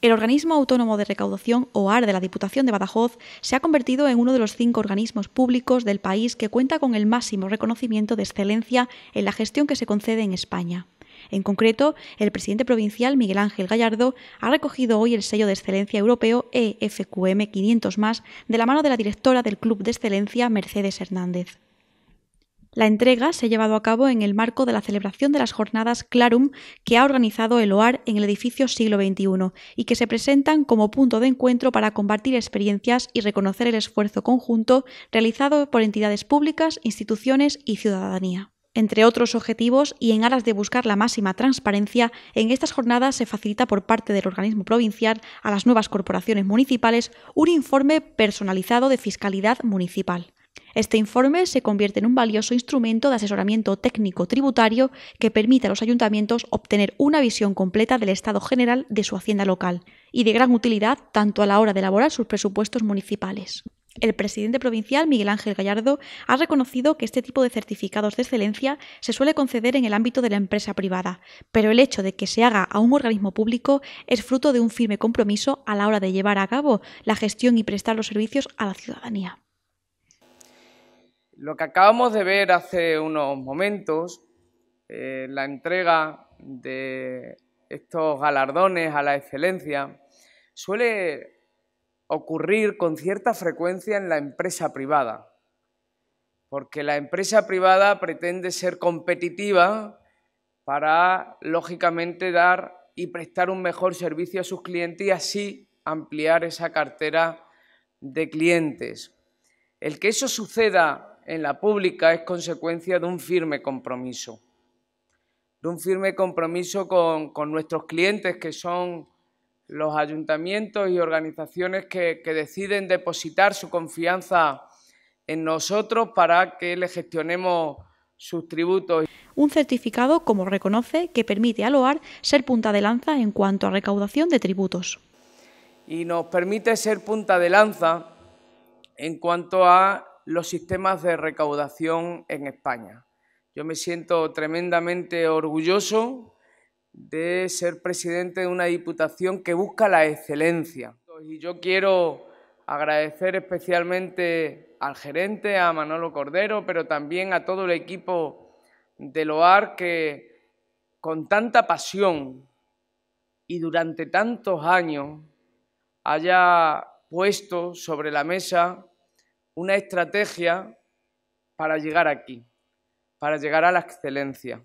El Organismo Autónomo de Recaudación, OAR, de la Diputación de Badajoz, se ha convertido en uno de los cinco organismos públicos del país que cuenta con el máximo reconocimiento de excelencia en la gestión que se concede en España. En concreto, el presidente provincial Miguel Ángel Gallardo ha recogido hoy el sello de excelencia europeo EFQM 500 más de la mano de la directora del Club de Excelencia Mercedes Hernández. La entrega se ha llevado a cabo en el marco de la celebración de las jornadas Clarum que ha organizado el OAR en el edificio siglo XXI y que se presentan como punto de encuentro para compartir experiencias y reconocer el esfuerzo conjunto realizado por entidades públicas, instituciones y ciudadanía. Entre otros objetivos y en aras de buscar la máxima transparencia, en estas jornadas se facilita por parte del organismo provincial a las nuevas corporaciones municipales un informe personalizado de fiscalidad municipal. Este informe se convierte en un valioso instrumento de asesoramiento técnico tributario que permite a los ayuntamientos obtener una visión completa del estado general de su hacienda local y de gran utilidad tanto a la hora de elaborar sus presupuestos municipales. El presidente provincial, Miguel Ángel Gallardo, ha reconocido que este tipo de certificados de excelencia se suele conceder en el ámbito de la empresa privada, pero el hecho de que se haga a un organismo público es fruto de un firme compromiso a la hora de llevar a cabo la gestión y prestar los servicios a la ciudadanía. Lo que acabamos de ver hace unos momentos, eh, la entrega de estos galardones a la excelencia, suele ocurrir con cierta frecuencia en la empresa privada, porque la empresa privada pretende ser competitiva para, lógicamente, dar y prestar un mejor servicio a sus clientes y así ampliar esa cartera de clientes. El que eso suceda en la pública es consecuencia de un firme compromiso, de un firme compromiso con, nuestros clientes que son los ayuntamientos y organizaciones que, que, deciden depositar su confianza en nosotros para que le gestionemos sus tributos. Un certificado, como reconoce, que permite al OAR ser punta de lanza en cuanto a recaudación de tributos. Y nos permite ser punta de lanza en cuanto a los sistemas de recaudación en España. Yo me siento tremendamente orgulloso de ser presidente de una diputación que busca la excelencia. Y yo quiero agradecer especialmente al gerente, a Manolo Cordero, pero también a todo el equipo de LOAR que con tanta pasión y durante tantos años haya puesto sobre la mesa una estrategia para llegar aquí, para llegar a la excelencia,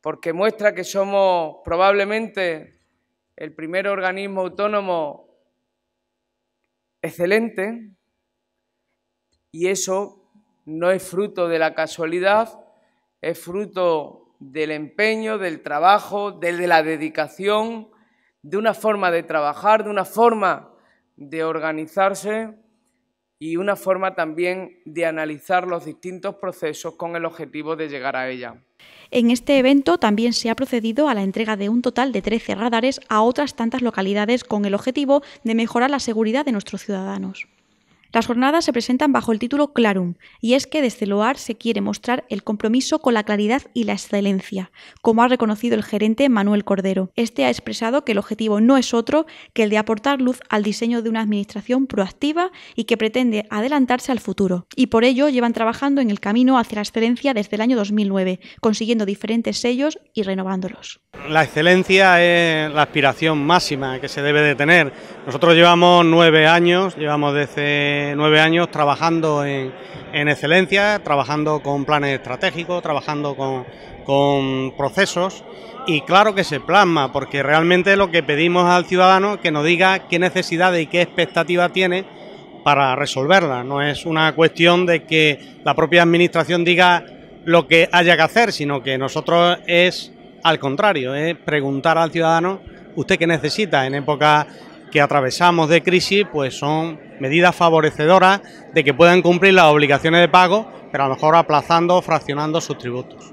porque muestra que somos probablemente el primer organismo autónomo excelente y eso no es fruto de la casualidad, es fruto del empeño, del trabajo, de la dedicación, de una forma de trabajar, de una forma de organizarse y una forma también de analizar los distintos procesos con el objetivo de llegar a ella. En este evento también se ha procedido a la entrega de un total de 13 radares a otras tantas localidades con el objetivo de mejorar la seguridad de nuestros ciudadanos. Las jornadas se presentan bajo el título Clarum, y es que desde Loar se quiere mostrar el compromiso con la claridad y la excelencia, como ha reconocido el gerente Manuel Cordero. Este ha expresado que el objetivo no es otro que el de aportar luz al diseño de una administración proactiva y que pretende adelantarse al futuro. Y por ello llevan trabajando en el camino hacia la excelencia desde el año 2009, consiguiendo diferentes sellos y renovándolos. La excelencia es la aspiración máxima que se debe de tener nosotros llevamos nueve años, llevamos desde nueve años trabajando en, excelencia, trabajando con planes estratégicos, trabajando con, con, procesos y claro que se plasma, porque realmente lo que pedimos al ciudadano es que nos diga qué necesidades y qué expectativa tiene para resolverla. No es una cuestión de que la propia administración diga lo que haya que hacer, sino que nosotros es al contrario, es preguntar al ciudadano usted qué necesita en época que atravesamos de crisis, pues son medidas favorecedoras de que puedan cumplir las obligaciones de pago, pero a lo mejor aplazando o fraccionando sus tributos.